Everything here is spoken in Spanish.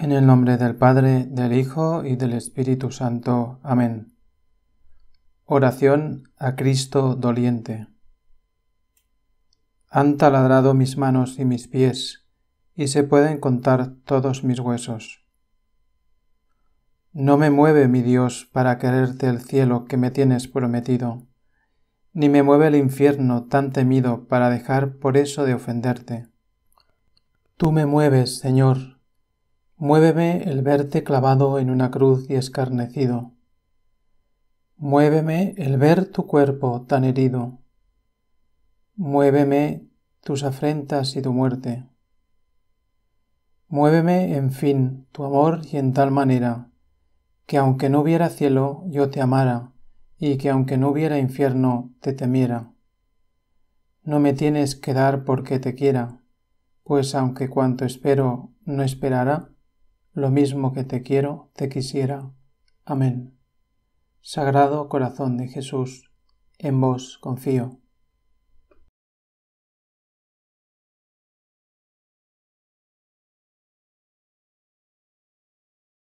En el nombre del Padre, del Hijo y del Espíritu Santo. Amén. Oración a Cristo doliente. Han taladrado mis manos y mis pies, y se pueden contar todos mis huesos. No me mueve, mi Dios, para quererte el cielo que me tienes prometido, ni me mueve el infierno tan temido para dejar por eso de ofenderte. Tú me mueves, Señor, Muéveme el verte clavado en una cruz y escarnecido. Muéveme el ver tu cuerpo tan herido. Muéveme tus afrentas y tu muerte. Muéveme, en fin, tu amor y en tal manera, que aunque no hubiera cielo, yo te amara, y que aunque no hubiera infierno, te temiera. No me tienes que dar porque te quiera, pues aunque cuanto espero no esperará. Lo mismo que te quiero, te quisiera. Amén. Sagrado Corazón de Jesús, en vos confío.